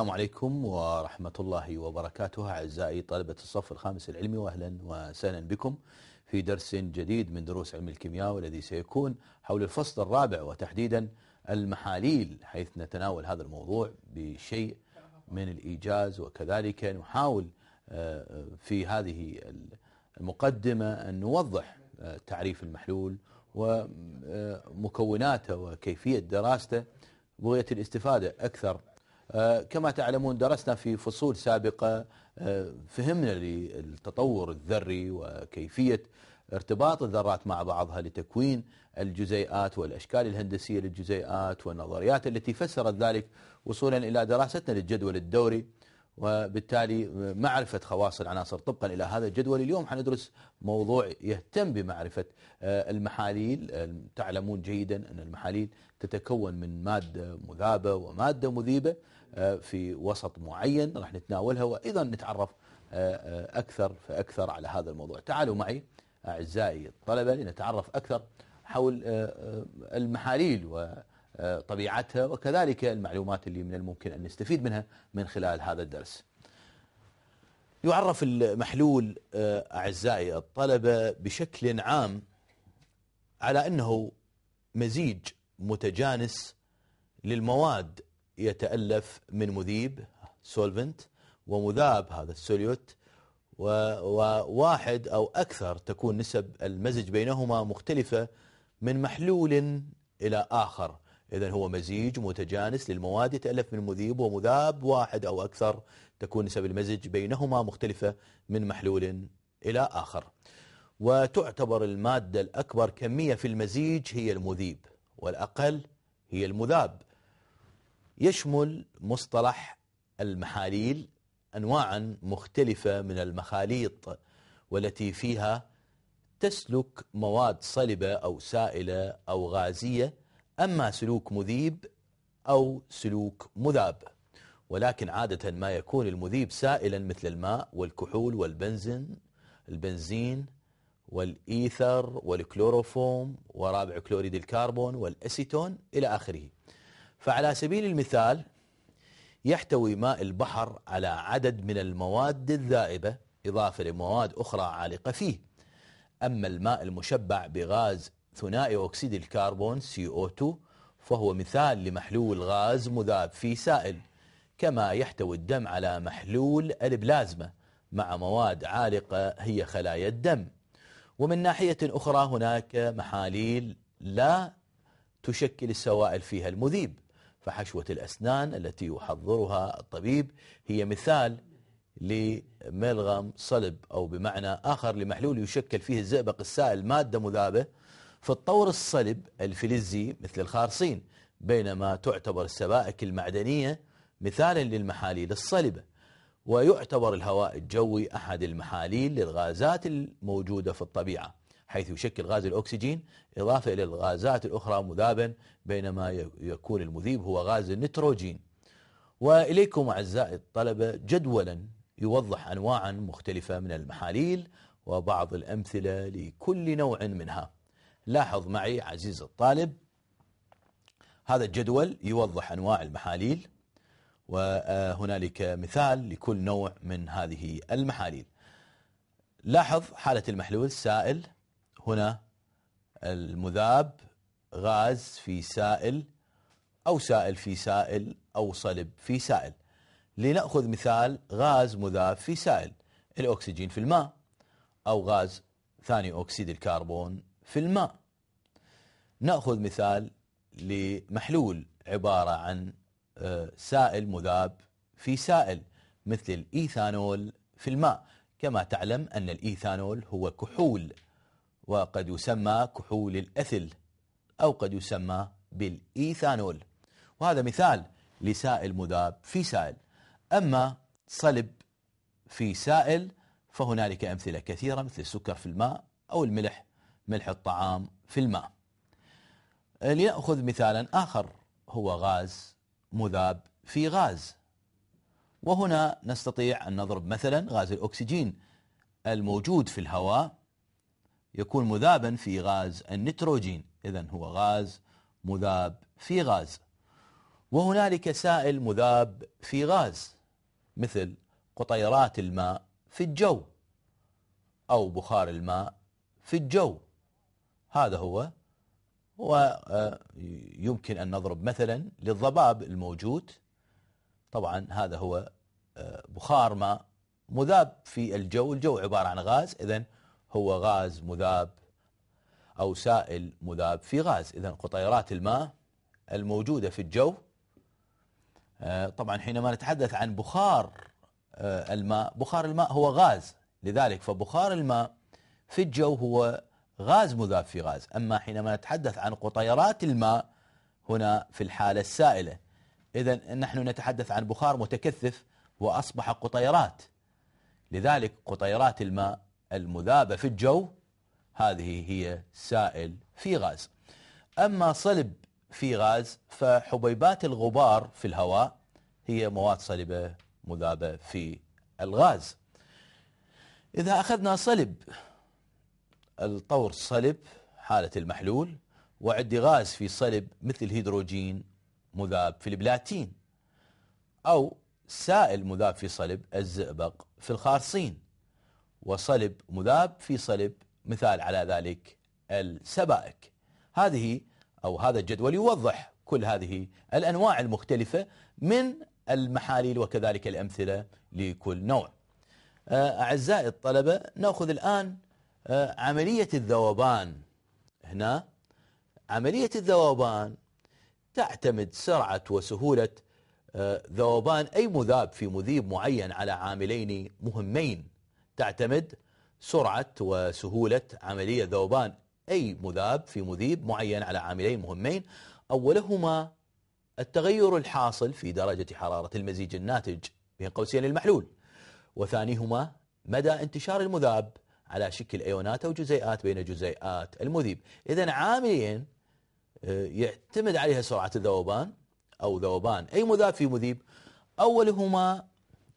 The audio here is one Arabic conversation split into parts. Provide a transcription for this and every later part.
السلام عليكم ورحمة الله وبركاته أعزائي طلبة الصف الخامس العلمي وأهلا وسهلا بكم في درس جديد من دروس علم الكيمياء والذي سيكون حول الفصل الرابع وتحديدا المحاليل حيث نتناول هذا الموضوع بشيء من الإيجاز وكذلك نحاول آه، في هذه المقدمة أن نوضح آه، تعريف المحلول ومكوناته آه، وكيفية دراسته بغية الاستفادة أكثر آه، كما تعلمون درسنا في فصول سابقة آه، فهمنا للتطور الذري وكيفية ارتباط الذرات مع بعضها لتكوين الجزيئات والأشكال الهندسية للجزيئات والنظريات التي فسرت ذلك وصولا إلى دراستنا للجدول الدوري وبالتالي آه، معرفة خواص العناصر طبقا إلى هذا الجدول اليوم حندرس موضوع يهتم بمعرفة المحاليل تعلمون جيدا أن المحاليل تتكون من مادة مذابة ومادة مذيبة آه، في وسط معين راح نتناولها وأيضا نتعرف آه، آه، أكثر فأكثر على هذا الموضوع تعالوا معي أعزائي الطلبة لنتعرف أكثر حول المحاليل وطبيعتها وكذلك المعلومات اللي من الممكن أن نستفيد منها من خلال هذا الدرس يعرف المحلول أعزائي الطلبة بشكل عام على أنه مزيج متجانس للمواد يتألف من مذيب سولفنت ومذاب هذا السوليوت وواحد أو أكثر تكون نسب المزج بينهما مختلفة من محلول إلى آخر إذا هو مزيج متجانس للمواد يتألف من مذيب ومذاب واحد أو أكثر تكون نسب المزج بينهما مختلفة من محلول إلى آخر وتعتبر المادة الأكبر كمية في المزيج هي المذيب والأقل هي المذاب يشمل مصطلح المحاليل أنواعا مختلفة من المخاليط والتي فيها تسلك مواد صلبة أو سائلة أو غازية أما سلوك مذيب أو سلوك مذاب ولكن عادة ما يكون المذيب سائلا مثل الماء والكحول والبنزين البنزين والإيثر والكلوروفوم ورابع كلوريد الكربون والأسيتون إلى آخره فعلى سبيل المثال يحتوي ماء البحر على عدد من المواد الذائبة إضافة لمواد أخرى عالقة فيه أما الماء المشبع بغاز ثنائي أكسيد الكربون CO2 فهو مثال لمحلول غاز مذاب في سائل كما يحتوي الدم على محلول البلازما مع مواد عالقة هي خلايا الدم ومن ناحية أخرى هناك محاليل لا تشكل السوائل فيها المذيب فحشوة الأسنان التي يحضرها الطبيب هي مثال لملغم صلب أو بمعنى آخر لمحلول يشكل فيه الزئبق السائل مادة مذابة فالطور الصلب الفلزي مثل الخارصين بينما تعتبر السبائك المعدنية مثالا للمحاليل الصلبة ويعتبر الهواء الجوي أحد المحاليل للغازات الموجودة في الطبيعة حيث يشكل غاز الأكسجين إضافة إلى الغازات الأخرى مذابا بينما يكون المذيب هو غاز النيتروجين وإليكم أعزائي الطلبة جدولا يوضح أنواعا مختلفة من المحاليل وبعض الأمثلة لكل نوع منها لاحظ معي عزيز الطالب هذا الجدول يوضح أنواع المحاليل وهنالك مثال لكل نوع من هذه المحاليل لاحظ حالة المحلول سائل هنا المذاب غاز في سائل أو سائل في سائل أو صلب في سائل لنأخذ مثال غاز مذاب في سائل الأكسجين في الماء أو غاز ثاني أكسيد الكربون في الماء نأخذ مثال لمحلول عبارة عن آه، سائل مذاب في سائل مثل الإيثانول في الماء كما تعلم أن الإيثانول هو كحول وقد يسمى كحول الأثل أو قد يسمى بالإيثانول وهذا مثال لسائل مذاب في سائل أما صلب في سائل فهنالك أمثلة كثيرة مثل السكر في الماء أو الملح ملح الطعام في الماء لنأخذ مثالا آخر هو غاز مذاب في غاز وهنا نستطيع أن نضرب مثلا غاز الأكسجين الموجود في الهواء يكون مذابا في غاز النيتروجين إذا هو غاز مذاب في غاز وهنالك سائل مذاب في غاز مثل قطيرات الماء في الجو أو بخار الماء في الجو هذا هو ويمكن آه، أن نضرب مثلا للضباب الموجود طبعا هذا هو آه، بخار ماء مذاب في الجو الجو عبارة عن غاز إذا هو غاز مذاب أو سائل مذاب في غاز إذا قطيرات الماء الموجودة في الجو آه، طبعا حينما نتحدث عن بخار آه، الماء بخار الماء هو غاز لذلك فبخار الماء في الجو هو غاز مذاب في غاز أما حينما نتحدث عن قطيرات الماء هنا في الحالة السائلة إذا نحن نتحدث عن بخار متكثف وأصبح قطيرات لذلك قطيرات الماء المذابة في الجو هذه هي سائل في غاز أما صلب في غاز فحبيبات الغبار في الهواء هي مواد صلبة مذابة في الغاز إذا أخذنا صلب الطور صلب حالة المحلول وعندي غاز في صلب مثل الهيدروجين مذاب في البلاتين أو سائل مذاب في صلب الزئبق في الخارصين وصلب مذاب في صلب مثال على ذلك السبائك هذه أو هذا الجدول يوضح كل هذه الأنواع المختلفة من المحاليل وكذلك الأمثلة لكل نوع آه، أعزائي الطلبة نأخذ الآن آه، عملية الذوبان هنا عملية الذوبان تعتمد سرعة وسهولة آه، ذوبان أي مذاب في مذيب معين على عاملين مهمين تعتمد سرعة وسهولة عملية ذوبان أي مذاب في مذيب معين على عاملين مهمين أولهما التغير الحاصل في درجة حرارة المزيج الناتج بين قوسين المحلول وثانيهما مدى انتشار المذاب على شكل أيونات أو جزيئات بين جزيئات المذيب إذا عاملين آه، يعتمد عليها سرعة الذوبان أو ذوبان أي مذاب في مذيب أولهما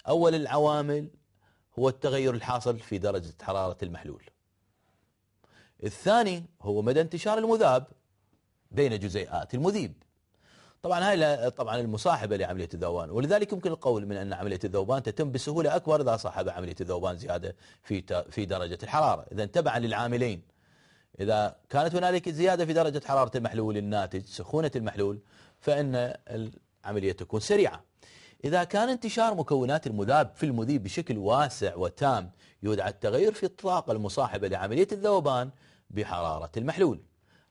أول العوامل هو التغير الحاصل في درجة حرارة المحلول الثاني هو مدى انتشار المذاب بين جزيئات المذيب طبعا هاي طبعا المصاحبة لعملية الذوبان ولذلك يمكن القول من أن عملية الذوبان تتم بسهولة أكبر إذا صاحب عملية الذوبان زيادة في في درجة الحرارة إذا تبعا للعاملين إذا كانت هنالك زيادة في درجة حرارة المحلول الناتج سخونة المحلول فإن العملية تكون سريعة إذا كان انتشار مكونات المذاب في المذيب بشكل واسع وتام يدعى التغير في الطاقة المصاحبة لعملية الذوبان بحرارة المحلول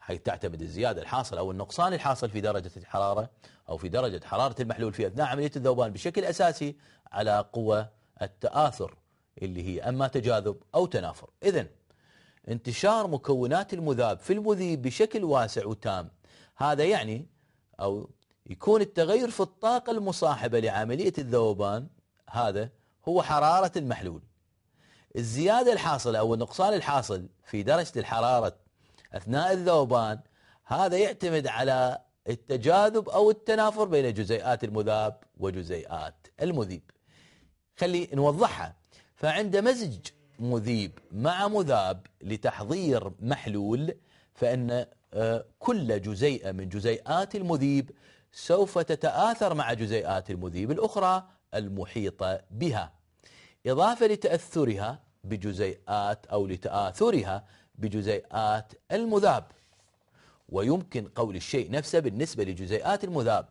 حيث تعتمد الزيادة الحاصلة أو النقصان الحاصل في درجة الحرارة أو في درجة حرارة المحلول في أثناء عملية الذوبان بشكل أساسي على قوة التآثر اللي هي أما تجاذب أو تنافر إذا انتشار مكونات المذاب في المذيب بشكل واسع وتام هذا يعني أو يكون التغير في الطاقة المصاحبة لعملية الذوبان هذا هو حرارة المحلول الزيادة الحاصلة أو النقصان الحاصل في درجة الحرارة أثناء الذوبان هذا يعتمد على التجاذب أو التنافر بين جزيئات المذاب وجزيئات المذيب خلي نوضحها فعند مزج مذيب مع مذاب لتحضير محلول فإن آه، كل جزيئة من جزيئات المذيب سوف تتآثر مع جزيئات المذيب الأخرى المحيطة بها إضافة لتأثرها بجزيئات أو لتآثرها بجزيئات المذاب ويمكن قول الشيء نفسه بالنسبة لجزيئات المذاب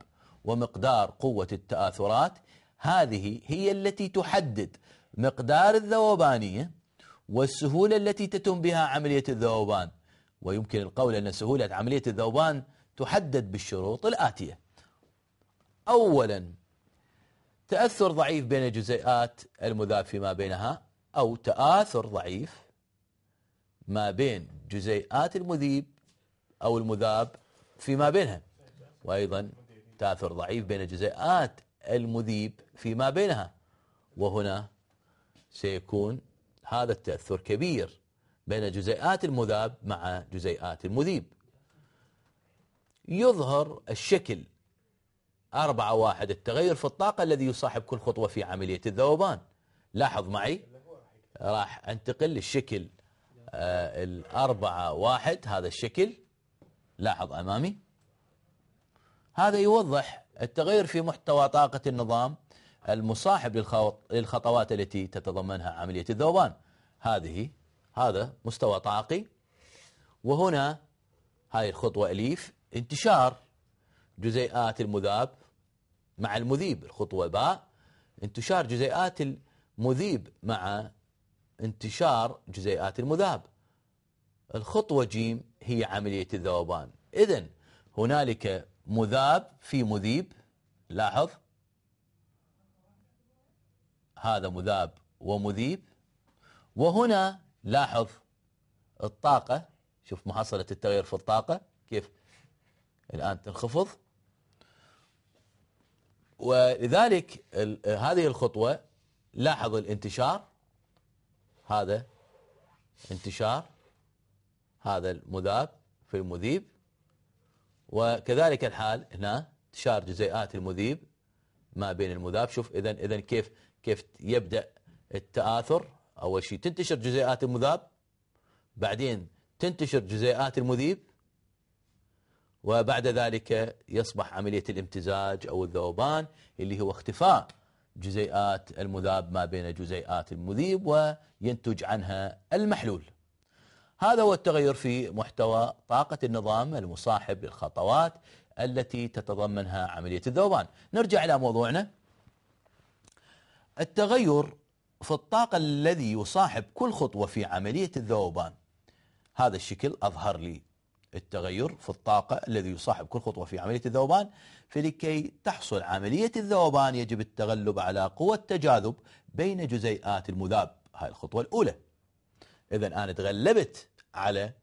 ومقدار قوة التآثرات هذه هي التي تحدد مقدار الذوبانية والسهولة التي تتم بها عملية الذوبان ويمكن القول أن سهولة عملية الذوبان تحدد بالشروط الآتية أولا تأثر ضعيف بين الجزيئات المذاب فيما بينها أو تآثر ضعيف ما بين جزيئات المذيب أو المذاب فيما بينها وأيضا تآثر ضعيف بين جزيئات المذيب فيما بينها وهنا سيكون هذا التأثر كبير بين جزيئات المذاب مع جزيئات المذيب يظهر الشكل أربعة واحد التغير في الطاقة الذي يصاحب كل خطوة في عملية الذوبان لاحظ معي راح انتقل للشكل آه الأربعة واحد هذا الشكل لاحظ أمامي هذا يوضح التغير في محتوى طاقة النظام المصاحب للخطوات التي تتضمنها عملية الذوبان هذه هذا مستوى طاقي وهنا هاي الخطوة أليف انتشار جزيئات المذاب مع المذيب الخطوة باء انتشار جزيئات المذيب مع انتشار جزيئات المذاب الخطوة جيم هي عملية الذوبان إذا هنالك مذاب في مذيب لاحظ هذا مذاب ومذيب وهنا لاحظ الطاقة شوف محصلة التغير في الطاقة كيف الآن تنخفض ولذلك هذه الخطوة لاحظ الانتشار هذا انتشار هذا المذاب في المذيب وكذلك الحال هنا انتشار جزيئات المذيب ما بين المذاب شوف اذا اذا كيف كيف يبدا التآثر اول شيء تنتشر جزيئات المذاب بعدين تنتشر جزيئات المذيب وبعد ذلك يصبح عملية الامتزاج أو الذوبان اللي هو اختفاء جزيئات المذاب ما بين جزيئات المذيب وينتج عنها المحلول هذا هو التغير في محتوى طاقة النظام المصاحب للخطوات التي تتضمنها عملية الذوبان نرجع إلى موضوعنا التغير في الطاقة الذي يصاحب كل خطوة في عملية الذوبان هذا الشكل أظهر لي التغير في الطاقة الذي يصاحب كل خطوة في عملية الذوبان فلكي تحصل عملية الذوبان يجب التغلب على قوة تجاذب بين جزيئات المذاب هاي الخطوة الأولى إذا أنا تغلبت على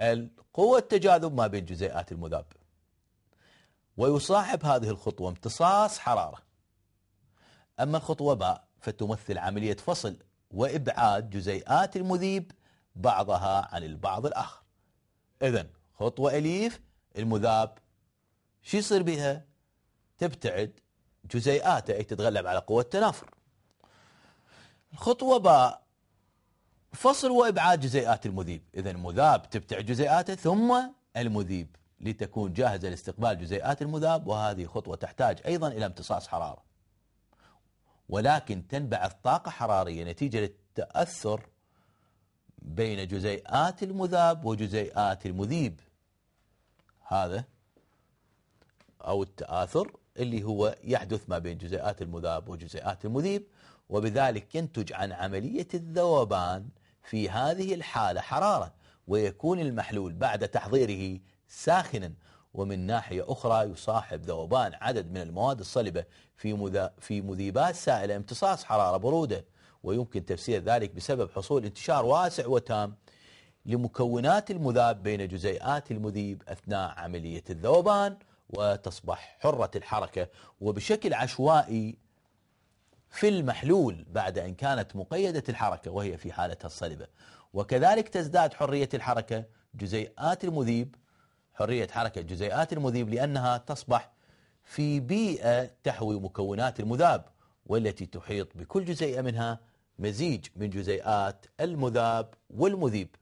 القوة التجاذب ما بين جزيئات المذاب ويصاحب هذه الخطوة امتصاص حرارة أما الخطوة باء فتمثل عملية فصل وإبعاد جزيئات المذيب بعضها عن البعض الآخر إذا خطوة أليف المذاب شو يصير بها تبتعد جزيئاته أي تتغلب على قوة التنافر الخطوة باء فصل وإبعاد جزيئات المذيب إذا المذاب تبتعد جزيئاته ثم المذيب لتكون جاهزة لاستقبال جزيئات المذاب وهذه خطوة تحتاج أيضا إلى امتصاص حرارة ولكن تنبعث طاقة حرارية نتيجة للتأثر بين جزيئات المذاب وجزيئات المذيب هذا أو التآثر اللي هو يحدث ما بين جزيئات المذاب وجزيئات المذيب وبذلك ينتج عن عملية الذوبان في هذه الحالة حرارة ويكون المحلول بعد تحضيره ساخنا ومن ناحية أخرى يصاحب ذوبان عدد من المواد الصلبة في في مذيبات سائلة امتصاص حرارة برودة ويمكن تفسير ذلك بسبب حصول انتشار واسع وتام لمكونات المذاب بين جزيئات المذيب أثناء عملية الذوبان وتصبح حرة الحركة وبشكل عشوائي في المحلول بعد أن كانت مقيدة الحركة وهي في حالتها الصلبة وكذلك تزداد حرية الحركة جزيئات المذيب حرية حركة جزيئات المذيب لأنها تصبح في بيئة تحوي مكونات المذاب والتي تحيط بكل جزيئة منها مزيج من جزيئات المذاب والمذيب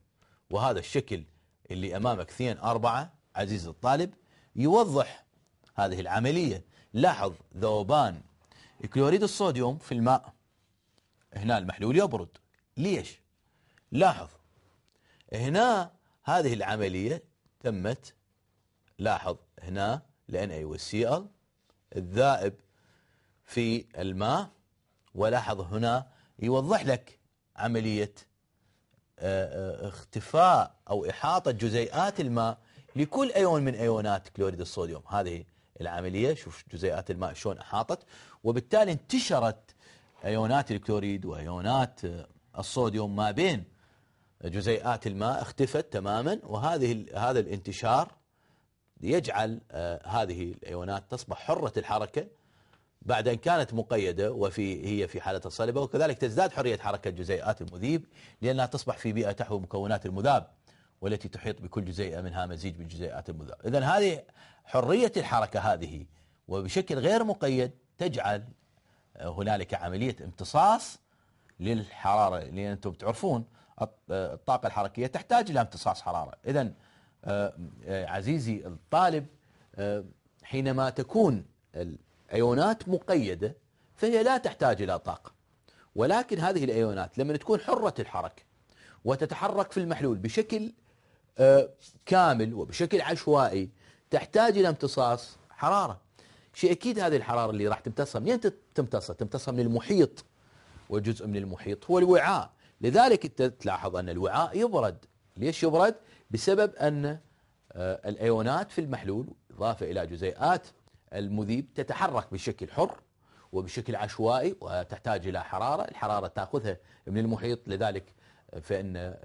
وهذا الشكل اللي أمامك اثنين أربعة عزيز الطالب يوضح هذه العملية لاحظ ذوبان كلوريد الصوديوم في الماء هنا المحلول يبرد ليش لاحظ هنا هذه العملية تمت لاحظ هنا لأن أي والسيئل الذائب في الماء ولاحظ هنا يوضح لك عملية آه، آه، اختفاء أو إحاطة جزيئات الماء لكل أيون من أيونات كلوريد الصوديوم هذه العملية شوف جزيئات الماء شلون أحاطت وبالتالي انتشرت أيونات الكلوريد وأيونات آه، الصوديوم ما بين جزيئات الماء اختفت تماما وهذه هذا الانتشار يجعل هذه الأيونات تصبح حرة الحركة بعد أن كانت مقيدة وفي هي في حالة الصلبة وكذلك تزداد حرية حركة جزيئات المذيب لأنها تصبح في بيئة تحوي مكونات المذاب والتي تحيط بكل جزيئة منها مزيج من جزيئات المذاب إذا هذه حرية الحركة هذه وبشكل غير مقيد تجعل هنالك عملية امتصاص للحرارة لأن أنتم تعرفون الطاقة الحركية تحتاج إلى امتصاص حرارة إذا آه، آه، عزيزي الطالب آه، حينما تكون ايونات مقيده فهي لا تحتاج الى طاقه ولكن هذه الايونات لما تكون حره الحركه وتتحرك في المحلول بشكل آه، كامل وبشكل عشوائي تحتاج الى امتصاص حراره شيء اكيد هذه الحراره اللي راح تمتصها منين تمتصها؟ تمتصها من المحيط وجزء من المحيط هو الوعاء لذلك انت تلاحظ ان الوعاء يبرد ليش يبرد؟ بسبب ان آه، الايونات في المحلول اضافه الى جزيئات المذيب تتحرك بشكل حر وبشكل عشوائي وتحتاج إلى حرارة الحرارة تأخذها من المحيط لذلك فإن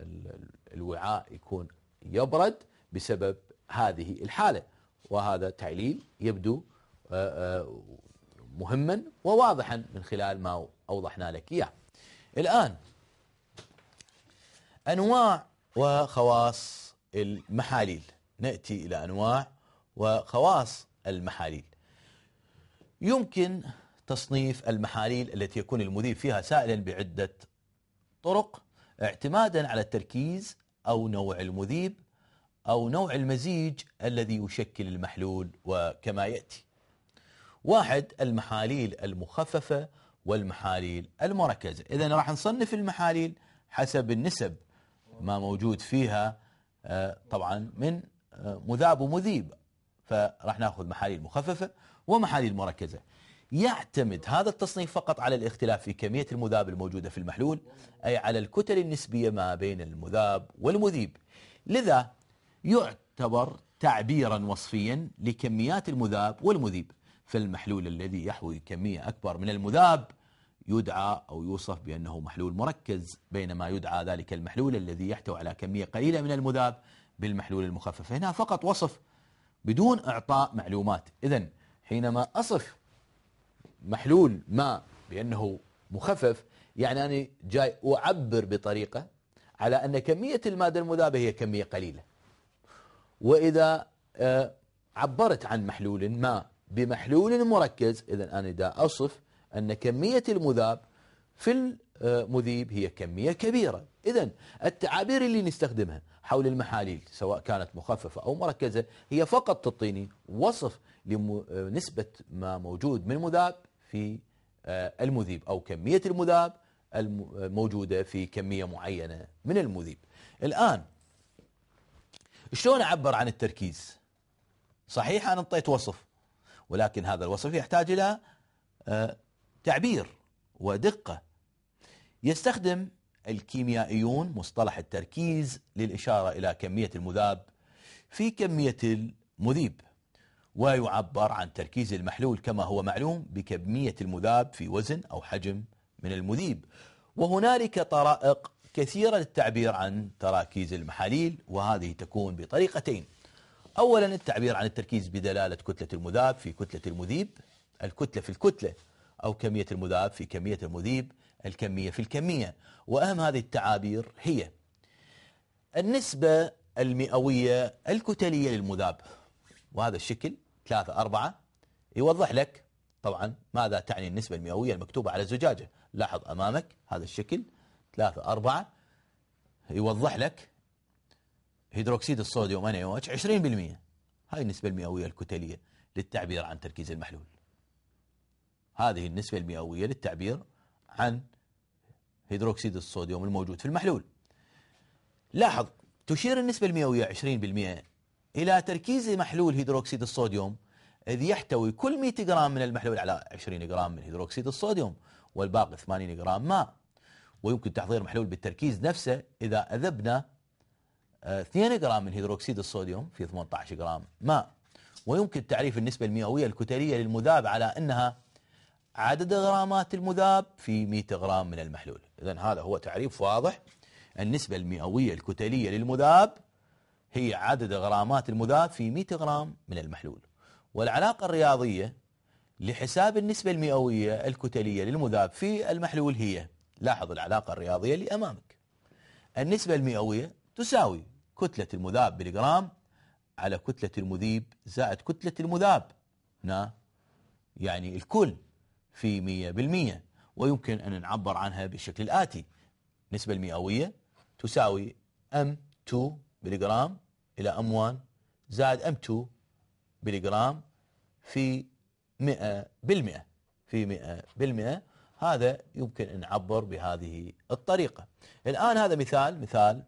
الوعاء يكون يبرد بسبب هذه الحالة وهذا تعليل يبدو مهما وواضحا من خلال ما أوضحنا لك إياه الآن أنواع وخواص المحاليل نأتي إلى أنواع وخواص المحاليل يمكن تصنيف المحاليل التي يكون المذيب فيها سائلا بعدة طرق اعتمادا على التركيز أو نوع المذيب أو نوع المزيج الذي يشكل المحلول وكما يأتي واحد المحاليل المخففة والمحاليل المركزة إذا راح نصنف المحاليل حسب النسب ما موجود فيها آه، طبعا من آه، مذاب ومذيب فراح ناخذ محاليل مخففة ومحاليل مركزة يعتمد هذا التصنيف فقط على الاختلاف في كمية المذاب الموجودة في المحلول أي على الكتل النسبية ما بين المذاب والمذيب لذا يعتبر تعبيرا وصفيا لكميات المذاب والمذيب فالمحلول الذي يحوي كمية أكبر من المذاب يدعى أو يوصف بأنه محلول مركز بينما يدعى ذلك المحلول الذي يحتوي على كمية قليلة من المذاب بالمحلول المخفف هنا فقط وصف بدون إعطاء معلومات إذن حينما أصف محلول ما بأنه مخفف يعني أنا جاي أعبر بطريقة على أن كمية المادة المذابة هي كمية قليلة وإذا آه، عبرت عن محلول ما بمحلول مركز إذا أنا دا أصف أن كمية المذاب في المذيب هي كمية كبيرة إذا التعابير اللي نستخدمها حول المحاليل سواء كانت مخففة أو مركزة هي فقط تعطيني وصف لنسبة آه، ما موجود من مذاب في آه، المذيب أو كمية المذاب الموجودة آه، في كمية معينة من المذيب الآن شلون أعبر عن التركيز صحيح أنا انطيت وصف ولكن هذا الوصف يحتاج إلى تعبير ودقة يستخدم الكيميائيون مصطلح التركيز للإشارة إلى كمية المذاب في كمية المذيب ويعبر عن تركيز المحلول كما هو معلوم بكمية المذاب في وزن أو حجم من المذيب وهنالك طرائق كثيرة للتعبير عن تراكيز المحاليل وهذه تكون بطريقتين أولا التعبير عن التركيز بدلالة كتلة المذاب في كتلة المذيب الكتلة في الكتلة أو كمية المذاب في كمية المذيب الكمية في الكمية وأهم هذه التعابير هي النسبة المئوية الكتلية للمذاب وهذا الشكل ثلاثة أربعة يوضح لك طبعا ماذا تعني النسبة المئوية المكتوبة على الزجاجة لاحظ أمامك هذا الشكل ثلاثة أربعة يوضح لك هيدروكسيد الصوديوم عشرين 20% هاي النسبة المئوية الكتلية للتعبير عن تركيز المحلول هذه النسبة المئوية للتعبير عن هيدروكسيد الصوديوم الموجود في المحلول لاحظ تشير النسبة المئوية 20% إلى تركيز محلول هيدروكسيد الصوديوم إذ يحتوي كل 100 جرام من المحلول على 20 جرام من هيدروكسيد الصوديوم والباقي 80 جرام ماء ويمكن تحضير محلول بالتركيز نفسه إذا أذبنا 2 آه، جرام من هيدروكسيد الصوديوم في 18 جرام ماء ويمكن تعريف النسبة المئوية الكتلية للمذاب على أنها عدد غرامات المذاب في 100 غرام من المحلول إذا هذا هو تعريف واضح النسبة المئوية الكتلية للمذاب هي عدد غرامات المذاب في 100 غرام من المحلول والعلاقة الرياضية لحساب النسبة المئوية الكتلية للمذاب في المحلول هي لاحظ العلاقة الرياضية اللي أمامك النسبة المئوية تساوي كتلة المذاب بالجرام على كتلة المذيب زائد كتلة المذاب نا يعني الكل في 100% ويمكن أن نعبر عنها بالشكل الآتي النسبة المئوية تساوي M2 بالجرام إلى أم1 زائد أم2 بالجرام في 100 بالمئة في 100 بالمئة هذا يمكن أن نعبر بهذه الطريقة الآن هذا مثال مثال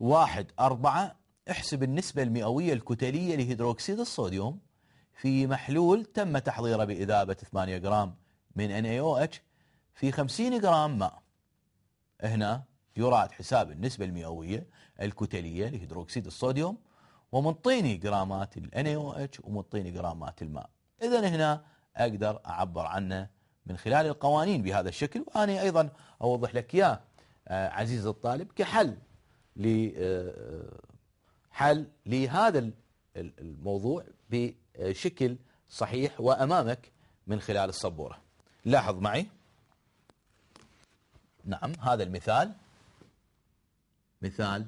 واحد أربعة احسب النسبة المئوية الكتلية لهيدروكسيد الصوديوم في محلول تم تحضيره بإذابة 8 جرام من NaOH في 50 جرام ماء هنا يراد حساب النسبة المئوية الكتلية لهيدروكسيد الصوديوم ومنطيني جرامات الـ NaOH ومنطيني جرامات الماء إذا هنا أقدر أعبر عنه من خلال القوانين بهذا الشكل وأنا أيضا أوضح لك يا آه، عزيز الطالب كحل آه، حل لهذا الموضوع بشكل صحيح وأمامك من خلال السبورة لاحظ معي نعم هذا المثال مثال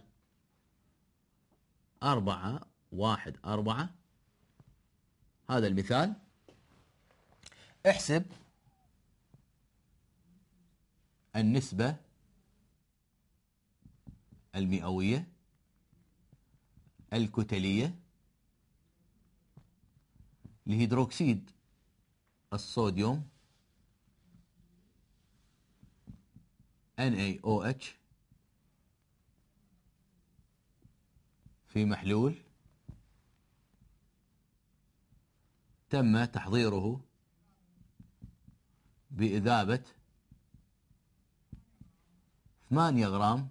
أربعة واحد أربعة هذا المثال احسب النسبة المئوية الكتلية لهيدروكسيد الصوديوم NaOH في محلول تم تحضيره بإذابة 8 غرام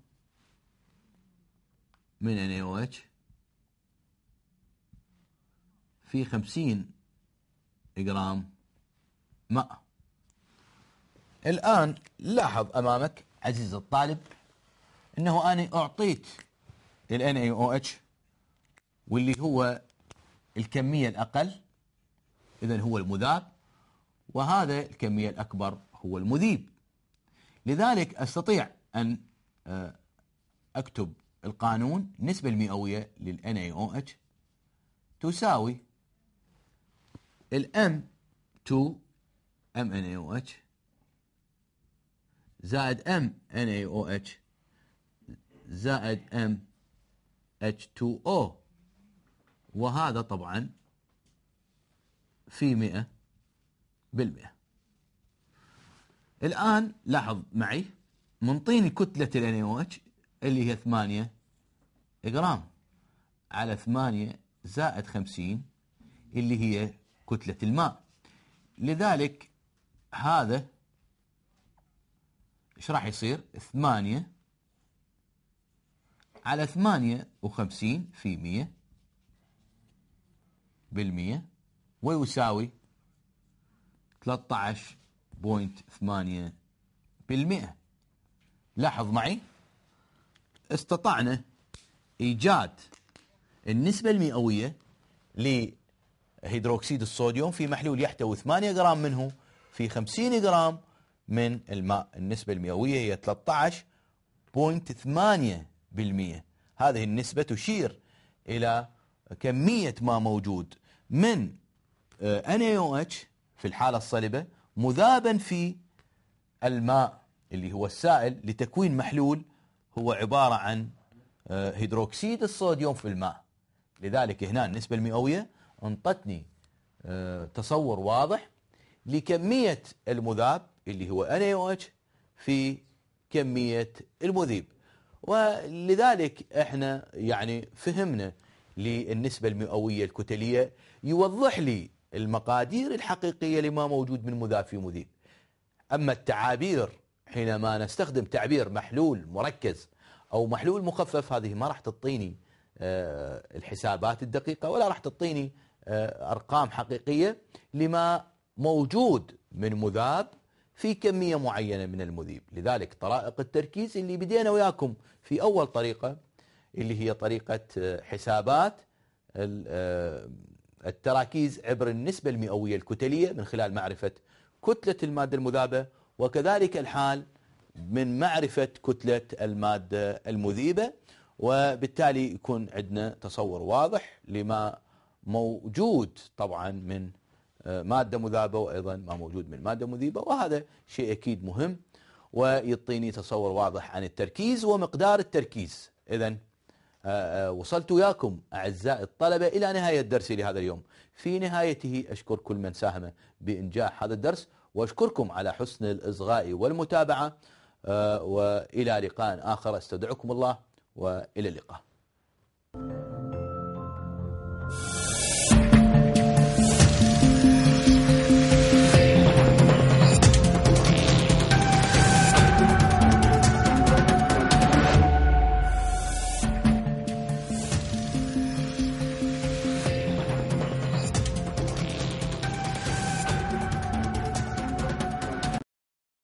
من NaOH في 50 غرام ماء الآن لاحظ أمامك عزيز الطالب أنه أنا أعطيت ال NaOH واللي هو الكمية الأقل إذا هو المذاب وهذا الكمية الأكبر هو المذيب لذلك أستطيع أن آه، أكتب القانون النسبة المئوية للـ NaOH تساوي الـ m 2 MNaOH زائد M NaOH زايد M h MH2O وهذا طبعا في 100 بالمئة الآن لاحظ معي منطيني كتلة الانيوتش اللي هي 8 جرام على 8 زائد 50 اللي هي كتلة الماء لذلك هذا ايش راح يصير 8 على 58 في 100 بالمية ويساوي 13.8 بالمئة لاحظ معي استطعنا إيجاد النسبة المئوية لهيدروكسيد الصوديوم في محلول يحتوي 8 جرام منه في 50 جرام من الماء النسبة المئوية هي 13.8% هذه النسبة تشير إلى كمية ما موجود من آه، NaOH في الحالة الصلبة مذابا في الماء اللي هو السائل لتكوين محلول هو عبارة عن آه، هيدروكسيد الصوديوم في الماء لذلك هنا النسبة المئوية انطتني آه، تصور واضح لكمية المذاب اللي هو NaOH في كمية المذيب ولذلك احنا يعني فهمنا للنسبة المئوية الكتلية يوضح لي المقادير الحقيقية لما موجود من مذاب في مذيب أما التعابير حينما نستخدم تعبير محلول مركز أو محلول مخفف هذه ما راح تعطيني آه، الحسابات الدقيقة ولا راح تعطيني آه، أرقام حقيقية لما موجود من مذاب في كمية معينة من المذيب لذلك طرائق التركيز اللي بدينا وياكم في أول طريقة اللي هي طريقة آه، حسابات آه، التراكيز عبر النسبة المئوية الكتلية من خلال معرفة كتلة المادة المذابة وكذلك الحال من معرفة كتلة المادة المذيبة وبالتالي يكون عندنا تصور واضح لما موجود طبعا من آه، مادة مذابة وأيضا ما موجود من مادة مذيبة وهذا شيء أكيد مهم ويعطيني تصور واضح عن التركيز ومقدار التركيز إذا آه، آه، وصلت وياكم أعزائي الطلبة إلى نهاية درسي لهذا اليوم في نهايته أشكر كل من ساهم بإنجاح هذا الدرس وأشكركم على حسن الإصغاء والمتابعة آه، وإلى لقاء آخر استودعكم الله وإلى اللقاء